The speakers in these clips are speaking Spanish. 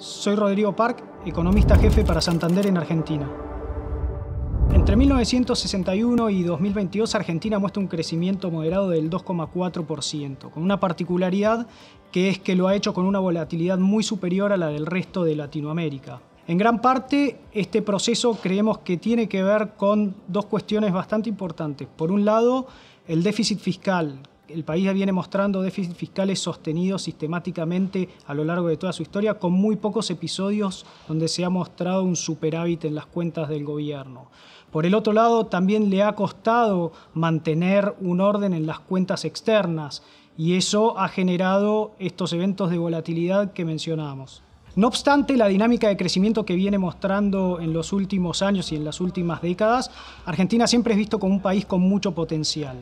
Soy Rodrigo Park, economista jefe para Santander en Argentina. Entre 1961 y 2022 Argentina muestra un crecimiento moderado del 2,4%, con una particularidad que es que lo ha hecho con una volatilidad muy superior a la del resto de Latinoamérica. En gran parte, este proceso creemos que tiene que ver con dos cuestiones bastante importantes. Por un lado, el déficit fiscal, el país viene mostrando déficits fiscales sostenidos sistemáticamente a lo largo de toda su historia, con muy pocos episodios donde se ha mostrado un superávit en las cuentas del gobierno. Por el otro lado, también le ha costado mantener un orden en las cuentas externas y eso ha generado estos eventos de volatilidad que mencionábamos. No obstante la dinámica de crecimiento que viene mostrando en los últimos años y en las últimas décadas, Argentina siempre es visto como un país con mucho potencial.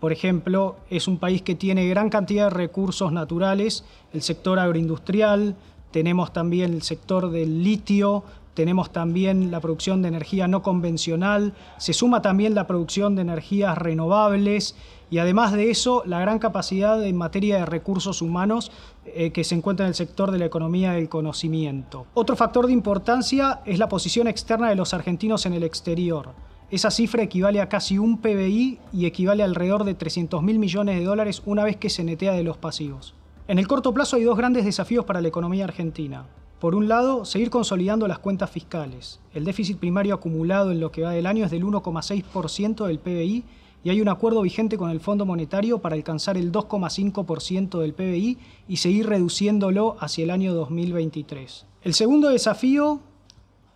Por ejemplo, es un país que tiene gran cantidad de recursos naturales, el sector agroindustrial, tenemos también el sector del litio, tenemos también la producción de energía no convencional, se suma también la producción de energías renovables y además de eso la gran capacidad en materia de recursos humanos eh, que se encuentra en el sector de la economía del conocimiento. Otro factor de importancia es la posición externa de los argentinos en el exterior. Esa cifra equivale a casi un PBI y equivale alrededor de 300 mil millones de dólares una vez que se netea de los pasivos. En el corto plazo hay dos grandes desafíos para la economía argentina. Por un lado, seguir consolidando las cuentas fiscales. El déficit primario acumulado en lo que va del año es del 1,6% del PBI y hay un acuerdo vigente con el Fondo Monetario para alcanzar el 2,5% del PBI y seguir reduciéndolo hacia el año 2023. El segundo desafío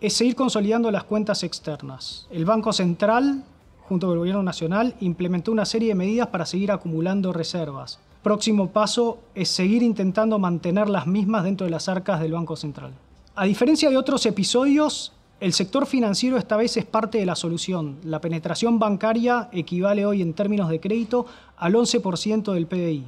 es seguir consolidando las cuentas externas. El Banco Central, junto con el Gobierno Nacional, implementó una serie de medidas para seguir acumulando reservas. Próximo paso es seguir intentando mantener las mismas dentro de las arcas del Banco Central. A diferencia de otros episodios, el sector financiero esta vez es parte de la solución. La penetración bancaria equivale hoy en términos de crédito al 11% del PBI,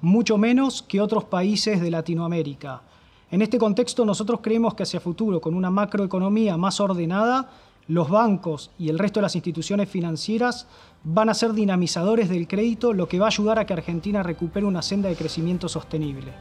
mucho menos que otros países de Latinoamérica. En este contexto nosotros creemos que hacia futuro, con una macroeconomía más ordenada, los bancos y el resto de las instituciones financieras van a ser dinamizadores del crédito, lo que va a ayudar a que Argentina recupere una senda de crecimiento sostenible.